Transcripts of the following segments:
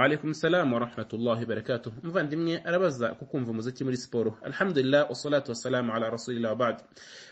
Alaikum salam wa rahmatullahi wa barakatuh. Umuvandimwe arabaza kukumva kumva umuziki muri siporo. Alhamdulillah wassalatu wassalamu ala rasulillah ba'd.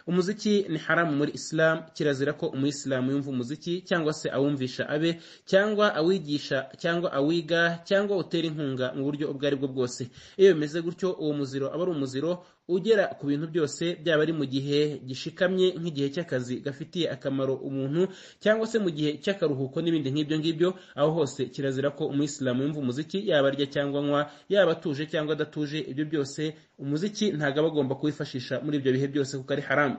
Umuziki ni haramu muri Islam, kirazira ko umuyisilamu yumva umuziki cyangwa se awumvisha abe cyangwa awigisha cyangwa awiga cyangwa utera inkunga mu buryo ubwo ari bwo bwose. Iyo bimeze gutyo uwo muziro aba ari umuziro ugera ku bintu byose byaba ari mu gihe gishikamye nk'igihe cy'akazi gafitiye akamaro umuntu cyangwa se mu gihe cy'akaruhuko n'ibindi nk'ibyo ngibyo aho hose kirazira ko umuyisilamu yumva umuziki yaba arya cyangwa anywa yaba atuje cyangwa adatuje ibyo byose umuziki ntabwo aba agomba kuwifashisha muri ibyo bihe byose kuko ari haramu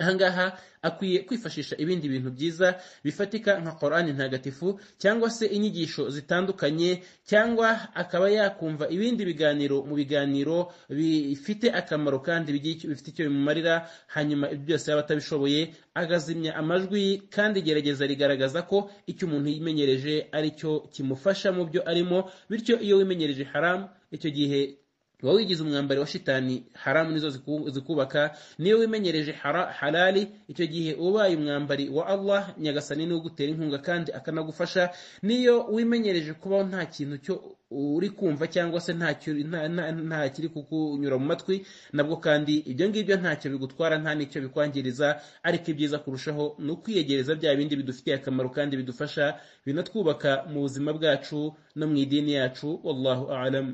ahangaha akwiye kwifashisha ibindi bintu byiza bifatika nka korani ntagatifu cyangwa se inyigisho zitandukanye cyangwa akaba yakumva ibindi biganiro mu biganiro bifite akamaro kandi bifite icyo bimumarira hanyuma ibyo byose yaba atabishoboye agazimya amajwi kandi igerageza rigaragaza ko icyo umuntu yimenyereje ari cyo kimufasha mu byo arimo bityo iyo wimenyereje haramu icyo gihe wowe wigize umwambari wa shitani haramu nizo zikubaka niyo wimenyereje halali icyo gihe ubaye umwambari wa Allah nyagasani niwe ugutera inkunga kandi akanagufasha niyo wimenyereje kubaho nta kintu cyo uri kumva cyangwa se nta kiri kukunyura mu matwi nabwo kandi ibyo ngibyo ntacyo bigutwara nta n'icyo bikwangiriza ariko ibyiza kurushaho ni ukwiyegereza bya bindi bidufitiye akamaro kandi bidufasha binatwubaka mu buzima bwacu no mu idini yacu wallahu alam